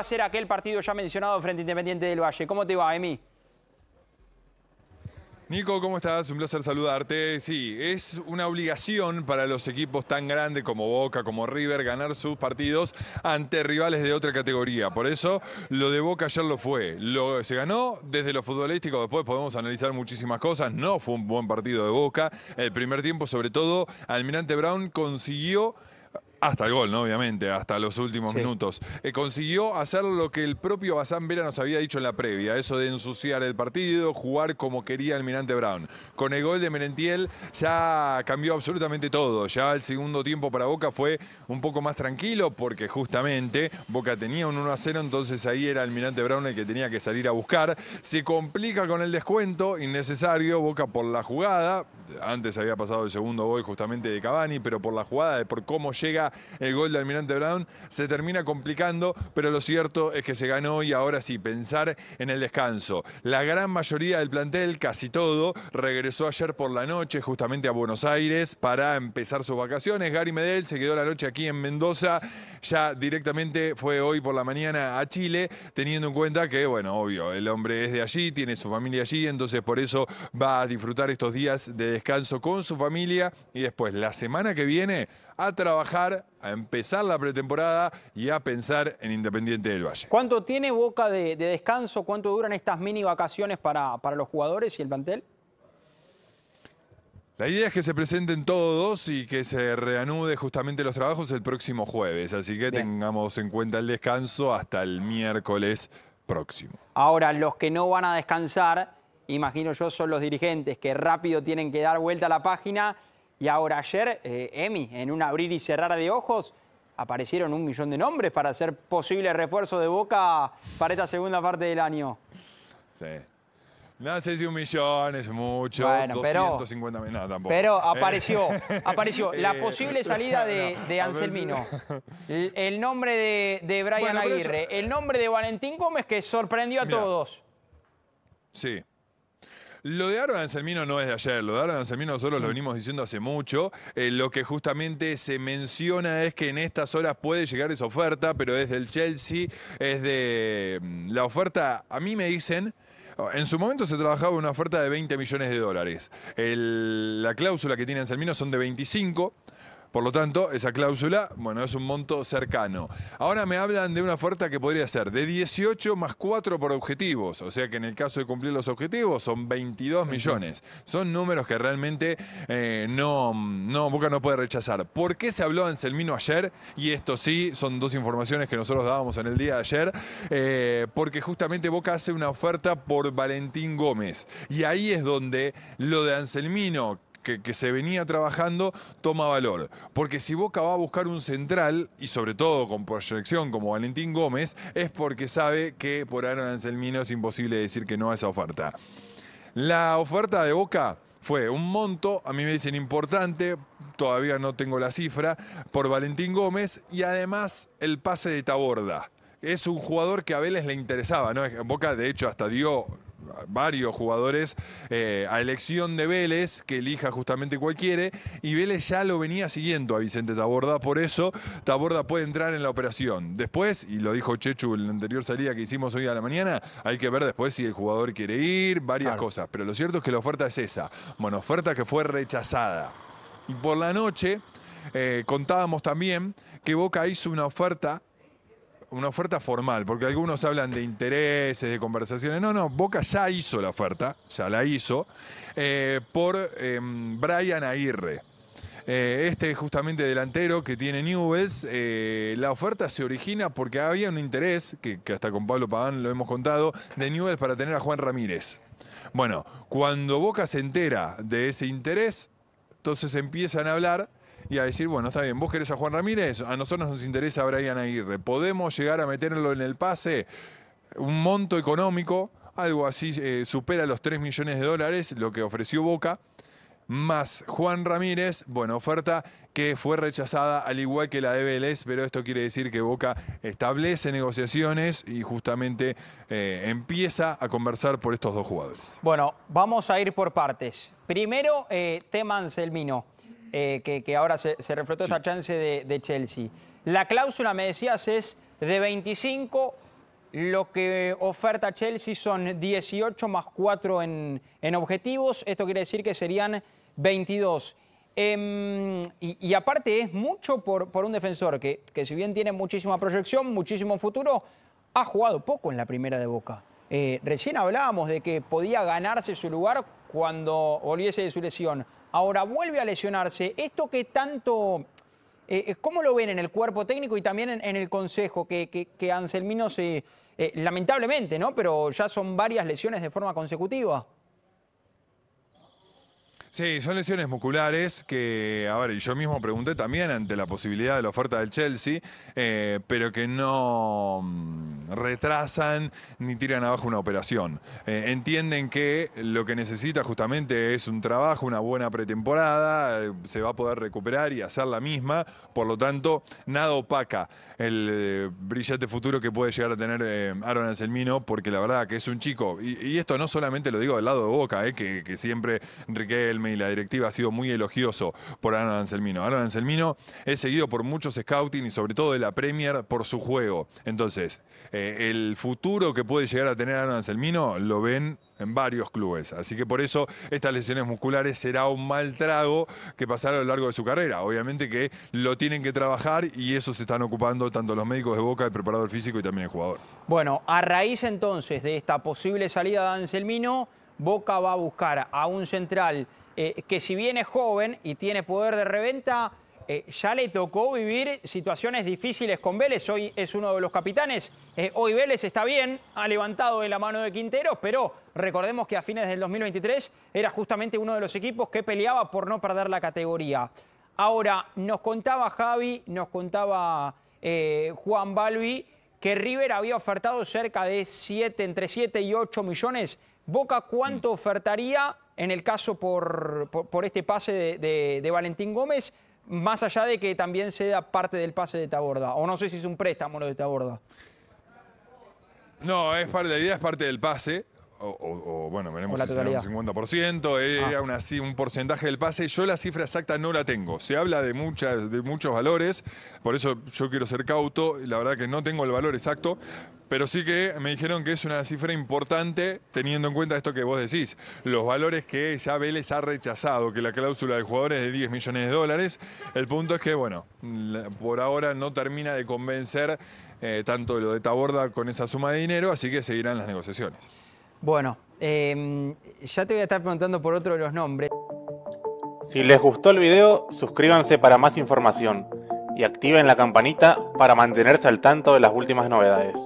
va a ser aquel partido ya mencionado frente Independiente del Valle. ¿Cómo te va, Emi? Nico, ¿cómo estás? Un placer saludarte. Sí, es una obligación para los equipos tan grandes como Boca, como River, ganar sus partidos ante rivales de otra categoría. Por eso, lo de Boca ayer lo fue. Lo, se ganó desde lo futbolístico, después podemos analizar muchísimas cosas. No fue un buen partido de Boca. El primer tiempo, sobre todo, Almirante Brown consiguió hasta el gol, ¿no? Obviamente, hasta los últimos minutos. Eh, consiguió hacer lo que el propio Bazán Vera nos había dicho en la previa, eso de ensuciar el partido, jugar como quería Almirante Brown. Con el gol de Merentiel ya cambió absolutamente todo. Ya el segundo tiempo para Boca fue un poco más tranquilo porque justamente Boca tenía un 1 a 0, entonces ahí era Almirante Brown el que tenía que salir a buscar. Se complica con el descuento, innecesario, Boca por la jugada, antes había pasado el segundo gol justamente de Cavani, pero por la jugada, por cómo llega el gol de Almirante Brown, se termina complicando, pero lo cierto es que se ganó y ahora sí, pensar en el descanso. La gran mayoría del plantel, casi todo, regresó ayer por la noche justamente a Buenos Aires para empezar sus vacaciones. Gary Medel se quedó la noche aquí en Mendoza, ya directamente fue hoy por la mañana a Chile, teniendo en cuenta que, bueno, obvio, el hombre es de allí, tiene su familia allí, entonces por eso va a disfrutar estos días de descanso descanso con su familia y después la semana que viene a trabajar, a empezar la pretemporada y a pensar en Independiente del Valle. ¿Cuánto tiene Boca de, descanso? ¿Cuánto duran estas mini vacaciones para, para los jugadores y el plantel? La idea es que se presenten todos y que se reanude justamente los trabajos el próximo jueves, así que tengamos en cuenta el descanso hasta el miércoles próximo. Ahora, los que no van a descansar imagino yo, son los dirigentes que rápido tienen que dar vuelta a la página. Y ahora ayer, eh, Emi, en un abrir y cerrar de ojos, aparecieron un millón de nombres para hacer posible refuerzo de Boca para esta segunda parte del año. Sí. No sé si un millón es mucho, 250 mil, no, tampoco. Pero eh, apareció, apareció la eh, posible salida de, Anselmino, el nombre de, Brian Aguirre, el nombre de Valentín Gómez que sorprendió a todos. Sí, lo de Aro Anselmino no es de ayer, lo de Aro Anselmino nosotros lo mm. venimos diciendo hace mucho. Eh, lo que justamente se menciona es que en estas horas puede llegar esa oferta, pero desde el Chelsea, es de mm, la oferta, a mí me dicen, en su momento se trabajaba una oferta de 20 millones de dólares. la cláusula que tiene Anselmino son de 25. Por lo tanto, esa cláusula, bueno, es un monto cercano. Ahora me hablan de una oferta que podría ser de 18 más 4 por objetivos, o sea que en el caso de cumplir los objetivos son 22 millones. Son números que realmente eh, no, no, Boca no puede rechazar. ¿Por qué se habló de Anselmino ayer? Y esto sí, son dos informaciones que nosotros dábamos en el día de ayer, eh, porque justamente Boca hace una oferta por Valentín Gómez. Y ahí es donde lo de Anselmino, que, se venía trabajando toma valor. Porque si Boca va a buscar un central, y sobre todo con proyección como Valentín Gómez, es porque sabe que por Aaron Anselmino es imposible decir que no a esa oferta. La oferta de Boca fue un monto, a mí me dicen importante, todavía no tengo la cifra, por Valentín Gómez y además el pase de Taborda. Es un jugador que a Vélez le interesaba, ¿no? Boca de hecho hasta dio varios jugadores eh, a elección de Vélez, que elija justamente cualquiera y Vélez ya lo venía siguiendo a Vicente Taborda, por eso Taborda puede entrar en la operación. Después, y lo dijo Chechu en la anterior salida que hicimos hoy a la mañana, hay que ver después si el jugador quiere ir, varias cosas, pero lo cierto es que la oferta es esa, bueno, oferta que fue rechazada. Y por la noche... Eh, contábamos también que Boca hizo una oferta una oferta formal, porque algunos hablan de intereses, de conversaciones. No, no, Boca ya hizo la oferta, ya la hizo, eh, por em, Brian Aguirre. Eh, este este justamente delantero que tiene Newells, eh, la oferta se origina porque había un interés, que, hasta con Pablo Pagán lo hemos contado, de Newells para tener a Juan Ramírez. Bueno, cuando Boca se entera de ese interés, entonces empiezan a hablar y a decir, bueno, está bien, vos querés a Juan Ramírez, a nosotros nos interesa Brian Aguirre. ¿Podemos llegar a meterlo en el pase? Un monto económico, algo así, eh, supera los 3 millones de dólares, lo que ofreció Boca, más Juan Ramírez, bueno, oferta que fue rechazada al igual que la de Vélez, pero esto quiere decir que Boca establece negociaciones y justamente eh, empieza a conversar por estos dos jugadores. Bueno, vamos a ir por partes. Primero, eh, tema eh, que, ahora se, se reflotó esta chance de, Chelsea. La cláusula, me decías, es de 25. Lo que oferta Chelsea son 18 más 4 en, objetivos. Esto quiere decir que serían 22. Em, y, aparte es mucho por, un defensor que, si bien tiene muchísima proyección, muchísimo futuro, ha jugado poco en la primera de Boca. Eh, recién hablábamos de que podía ganarse su lugar cuando volviese de su lesión. Ahora vuelve a lesionarse. Esto que tanto. Eh, eh, ¿Cómo lo ven en el cuerpo técnico y también en, el consejo? Que, que, Anselmino se. Eh, lamentablemente, ¿no? Pero ya son varias lesiones de forma consecutiva. Sí, son lesiones musculares que, a ver, yo mismo pregunté también ante la posibilidad de la oferta del Chelsea, pero que no mm, retrasan ni tiran abajo una operación. Eh, entienden que lo que necesita justamente es un trabajo, una buena pretemporada, eh, se va a poder recuperar y hacer la misma, por lo tanto, nada opaca el eh, brillante futuro que puede llegar a tener Aaron Anselmino, porque la verdad que es un chico, y, esto no solamente lo digo del lado de Boca, que, que, siempre Riquelme y la directiva ha sido muy elogioso por Aaron Anselmino. Aaron Anselmino es seguido por muchos scouting y sobre todo de la Premier por su juego. Entonces, eh, el futuro que puede llegar a tener a Anselmino lo ven en varios clubes. Así que por eso estas lesiones musculares será un mal trago que pasará a lo largo de su carrera. Obviamente que lo tienen que trabajar y eso se están ocupando tanto los médicos de Boca, el preparador físico y también el jugador. Bueno, a raíz entonces de esta posible salida de Anselmino, Boca va a buscar a un central eh, que si bien es joven y tiene poder de reventa, eh, ya le tocó vivir situaciones difíciles con Vélez, hoy es uno de los capitanes, eh, hoy Vélez está bien, ha levantado de la mano de Quinteros, pero recordemos que a fines del 2023 era justamente uno de los equipos que peleaba por no perder la categoría. Ahora, nos contaba Javi, nos contaba eh, Juan Balbi, que River había ofertado cerca de 7, entre 7 y 8 millones. Boca, ¿cuánto mm. ofertaría en el caso por, por, este pase de Valentín Gómez? más allá de que también sea parte del pase de Taborda, o no sé si es un préstamo lo de Taborda. No, es parte, la idea es parte del pase. O, bueno, veremos si será un 50%, eh, ah. era un porcentaje del pase. Yo la cifra exacta no la tengo. Se habla de, muchas, de muchos valores, por eso yo quiero ser cauto. La verdad que no tengo el valor exacto, pero sí que me dijeron que es una cifra importante teniendo en cuenta esto que vos decís. Los valores que ya Vélez ha rechazado, que la cláusula de jugadores de 10 millones de dólares. El punto es que, bueno, por ahora no termina de convencer eh, tanto lo de Taborda con esa suma de dinero, así que seguirán las negociaciones. Bueno, em, ya te voy a estar preguntando por otro de los nombres. Si les gustó el video, suscríbanse para más información y activen la campanita para mantenerse al tanto de las últimas novedades.